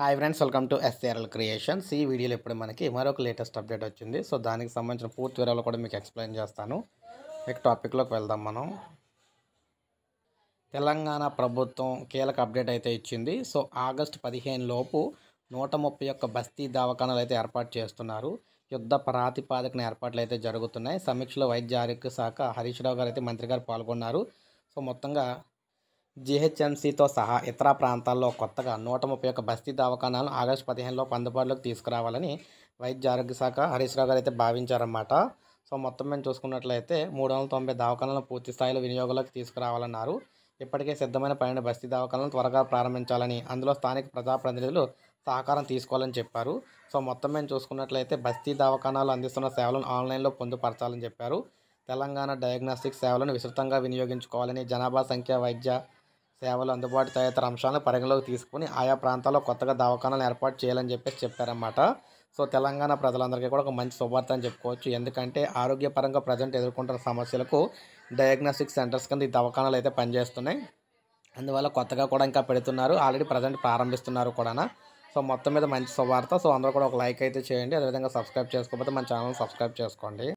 hi friends welcome to SARL creations ఈ వీడియోలో ఇప్పుడు మనకి మరొక లేటెస్ట్ అప్డేట్ వచ్చింది సో దానికి సంబంధించిన పూర్తి వివరాలు కూడా మీకు ఎక్స్ప్లెయిన్ చేస్తాను మీకు టాపిక్లోకి వెళ్దాం మనం తెలంగాణ ప్రభుత్వం కీలక అప్డేట్ అయితే ఇచ్చింది సో ఆగస్టు పదిహేను లోపు నూట ముప్పై బస్తీ దవాఖానాలు అయితే ఏర్పాటు చేస్తున్నారు యుద్ధ ప్రాతిపాదికన ఏర్పాట్లు అయితే జరుగుతున్నాయి సమీక్షలో వైద్య ఆరోగ్య శాఖ హరీష్ రావు గారు అయితే మంత్రి గారు పాల్గొన్నారు సో మొత్తంగా జిహెచ్ఎంసితో సహా ఇతర ప్రాంతాల్లో కొత్తగా నూట ముప్పై ఒక్క బస్తీ దవాఖానాలను ఆగస్టు పదిహేనులో అందుబాటులోకి తీసుకురావాలని వైద్య ఆరోగ్య శాఖ హరీష్ రావు గారు అయితే భావించారన్నమాట సో మొత్తం మేము చూసుకున్నట్లయితే మూడు వందల తొంభై దవాఖానాలను పూర్తి స్థాయిలో వినియోగంలోకి తీసుకురావాలన్నారు ఇప్పటికే సిద్ధమైన పన్నెండు బస్తీ దవాఖానాలను త్వరగా ప్రారంభించాలని అందులో స్థానిక ప్రజాప్రతినిధులు సహకారం తీసుకోవాలని చెప్పారు సో మొత్తం మేము చూసుకున్నట్లయితే బస్తీ దవాఖానాలు అందిస్తున్న సేవలను ఆన్లైన్లో పొందుపరచాలని చెప్పారు తెలంగాణ డయాగ్నాస్టిక్ సేవలను విస్తృతంగా వినియోగించుకోవాలని జనాభా సంఖ్య వైద్య సేవలు అందుబాటు తదితర అంశాలను పరిగణలోకి తీసుకుని ఆయా ప్రాంతాల్లో కొత్తగా దవాఖానాలు ఏర్పాటు చేయాలని చెప్పేసి చెప్పారన్నమాట సో తెలంగాణ ప్రజలందరికీ కూడా ఒక మంచి శుభార్త అని చెప్పుకోవచ్చు ఎందుకంటే ఆరోగ్యపరంగా ప్రజెంట్ ఎదుర్కొంటున్న సమస్యలకు డయాగ్నోస్టిక్ సెంటర్స్ కింద ఈ దవాఖానాలు అయితే పనిచేస్తున్నాయి అందువల్ల కొత్తగా కూడా ఇంకా పెడుతున్నారు ఆల్రెడీ ప్రజెంట్ ప్రారంభిస్తున్నారు కూడా సో మొత్తం మీద మంచి శుభార్త సో అందరూ కూడా ఒక లైక్ అయితే చేయండి అదేవిధంగా సబ్స్క్రైబ్ చేసుకోకపోతే మన ఛానల్ సబ్స్క్రైబ్ చేసుకోండి